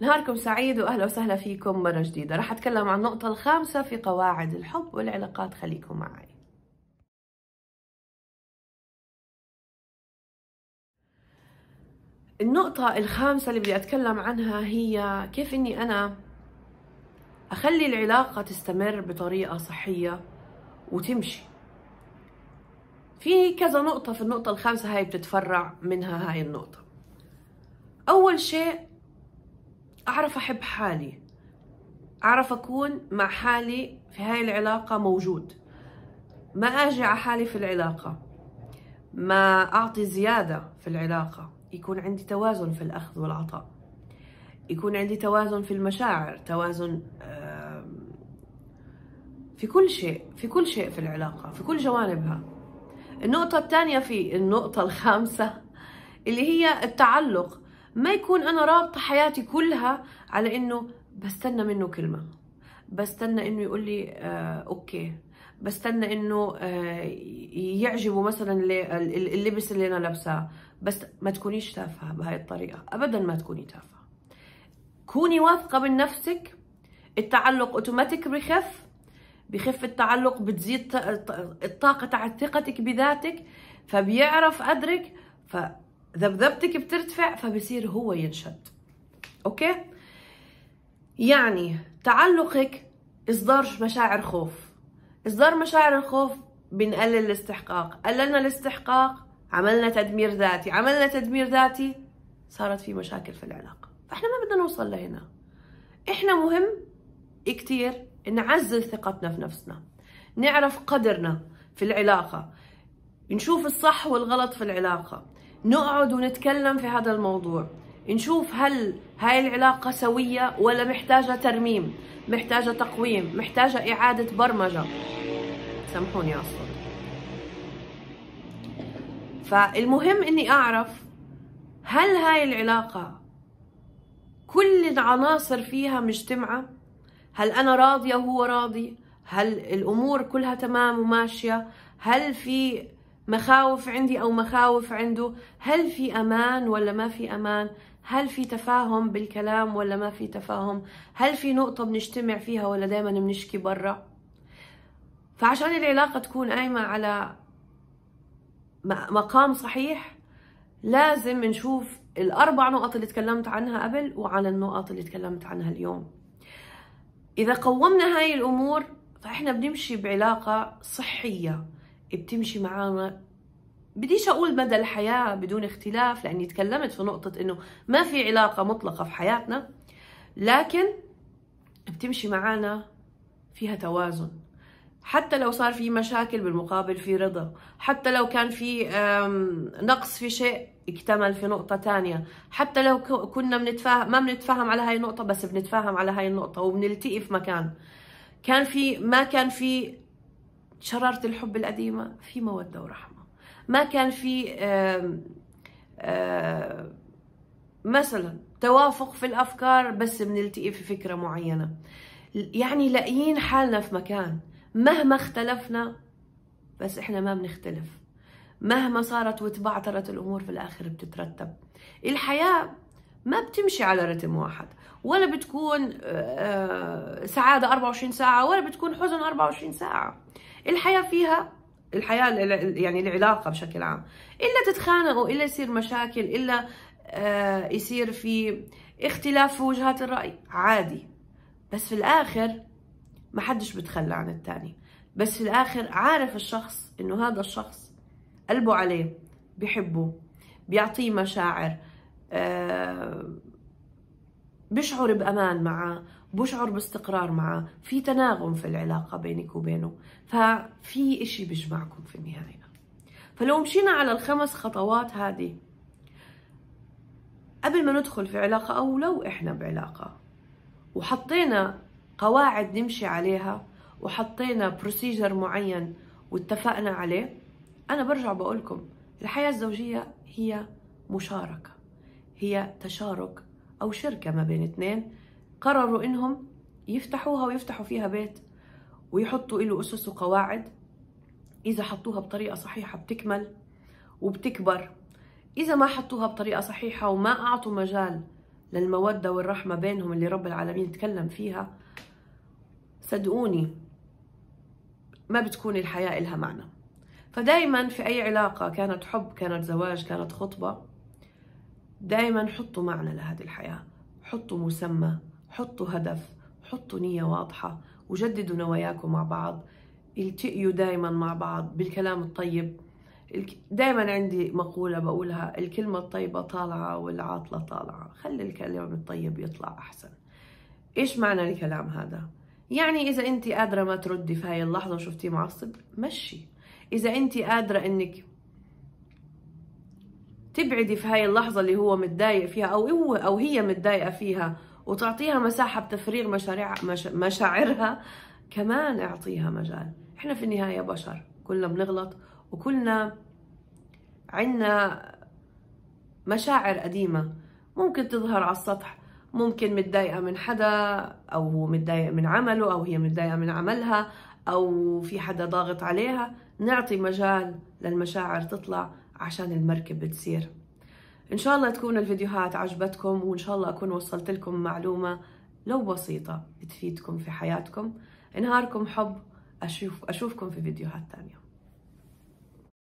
نهاركم سعيد واهلا وسهلا فيكم مره جديده راح اتكلم عن النقطه الخامسه في قواعد الحب والعلاقات خليكم معي النقطة الخامسة اللي بدي أتكلم عنها هي كيف إني أنا أخلي العلاقة تستمر بطريقة صحية وتمشي في كذا نقطة في النقطة الخامسة هاي بتتفرع منها هاي النقطة أول شيء أعرف أحب حالي أعرف أكون مع حالي في هاي العلاقة موجود ما أجي على حالي في العلاقة ما أعطي زيادة في العلاقة يكون عندي توازن في الأخذ والعطاء يكون عندي توازن في المشاعر توازن في كل شيء في كل شيء في العلاقة في كل جوانبها النقطة الثانية في النقطة الخامسة اللي هي التعلق ما يكون انا رابطه حياتي كلها على انه بستنى منه كلمه بستنى انه يقول لي آه اوكي بستنى انه آه يعجبه مثلا اللبس اللي انا لابساه بس ما تكونيش تافهه بهاي الطريقه ابدا ما تكوني تافهه كوني واثقه من نفسك التعلق اوتوماتيك بخف بخف التعلق بتزيد الطاقه تاعت ثقتك بذاتك فبيعرف قدرك ف ذبذبتك بترتفع فبصير هو ينشد اوكي يعني تعلقك اصدار مشاعر خوف اصدار مشاعر الخوف بنقلل الاستحقاق قللنا الاستحقاق عملنا تدمير ذاتي عملنا تدمير ذاتي صارت في مشاكل في العلاقه فاحنا ما بدنا نوصل لهنا احنا مهم كتير نعزز ثقتنا في نفسنا نعرف قدرنا في العلاقه نشوف الصح والغلط في العلاقه نقعد ونتكلم في هذا الموضوع نشوف هل هاي العلاقة سوية ولا محتاجة ترميم محتاجة تقويم محتاجة إعادة برمجة سامحوني أصلا فالمهم أني أعرف هل هاي العلاقة كل العناصر فيها مجتمعة هل أنا راضية وهو راضي هل الأمور كلها تمام وماشية هل في مخاوف عندي أو مخاوف عنده هل في أمان ولا ما في أمان هل في تفاهم بالكلام ولا ما في تفاهم هل في نقطة بنجتمع فيها ولا دايما بنشكي برا فعشان العلاقة تكون قايمة على مقام صحيح لازم نشوف الأربع نقط اللي تكلمت عنها قبل وعلى النقط اللي تكلمت عنها اليوم إذا قومنا هاي الأمور فإحنا بنمشي بعلاقة صحية بتمشي معانا بديش اقول مدى الحياه بدون اختلاف لاني تكلمت في نقطه انه ما في علاقه مطلقه في حياتنا لكن بتمشي معانا فيها توازن حتى لو صار في مشاكل بالمقابل في رضا حتى لو كان في نقص في شيء اكتمل في نقطة تانية حتى لو كنا بنتفاهم ما بنتفاهم على هاي النقطة بس بنتفاهم على هاي النقطة وبنلتقي في مكان كان في ما كان في شراره الحب القديمه في موده ورحمه ما كان في مثلا توافق في الافكار بس بنلتقي في فكره معينه يعني لاقيين حالنا في مكان مهما اختلفنا بس احنا ما بنختلف مهما صارت وتبعترت الامور في الاخر بتترتب الحياه ما بتمشي على رتم واحد ولا بتكون آه، سعادة 24 ساعة ولا بتكون حزن 24 ساعة الحياة فيها الحياة يعني العلاقة بشكل عام إلا تتخانقوا إلا يصير مشاكل إلا آه، يصير في اختلاف في وجهات الرأي عادي بس في الآخر ما حدش بتخلى عن الثاني بس في الآخر عارف الشخص إنه هذا الشخص قلبه عليه بحبه بيعطيه مشاعر آه، بشعر بأمان معه بشعر باستقرار معه في تناغم في العلاقة بينك وبينه ففي إشي بيجمعكم في النهاية فلو مشينا على الخمس خطوات هذه قبل ما ندخل في علاقة أو لو إحنا بعلاقة وحطينا قواعد نمشي عليها وحطينا بروسيجر معين واتفقنا عليه أنا برجع بقولكم الحياة الزوجية هي مشاركة هي تشارك أو شركة ما بين اثنين قرروا إنهم يفتحوها ويفتحوا فيها بيت ويحطوا له أسس وقواعد إذا حطوها بطريقة صحيحة بتكمل وبتكبر إذا ما حطوها بطريقة صحيحة وما أعطوا مجال للمودة والرحمة بينهم اللي رب العالمين تكلم فيها صدقوني ما بتكون الحياة إلها معنى فدايما في أي علاقة كانت حب كانت زواج كانت خطبة دائما حطوا معنى لهذه الحياة حطوا مسمى حطوا هدف حطوا نية واضحة وجددوا نواياكم مع بعض التقيوا دائما مع بعض بالكلام الطيب دائما عندي مقولة بقولها الكلمة الطيبة طالعة والعاطلة طالعة خلي الكلام الطيب يطلع أحسن إيش معنى الكلام هذا؟ يعني إذا أنت قادرة ما تردي في هاي اللحظة وشفتيه معصب مشي إذا أنت قادرة أنك تبعدي في هاي اللحظة اللي هو متضايق فيها أو هو أو هي متضايقة فيها وتعطيها مساحة بتفريغ مشاريع مش مشاعرها كمان اعطيها مجال احنا في النهاية بشر كلنا بنغلط وكلنا عنا مشاعر قديمة ممكن تظهر على السطح ممكن متضايقة من حدا أو هو متضايق من عمله أو هي متضايقة من عملها أو في حدا ضاغط عليها نعطي مجال للمشاعر تطلع عشان المركب تصير إن شاء الله تكون الفيديوهات عجبتكم وإن شاء الله أكون وصلت لكم معلومة لو بسيطة تفيدكم في حياتكم نهاركم حب أشوف أشوفكم في فيديوهات تانية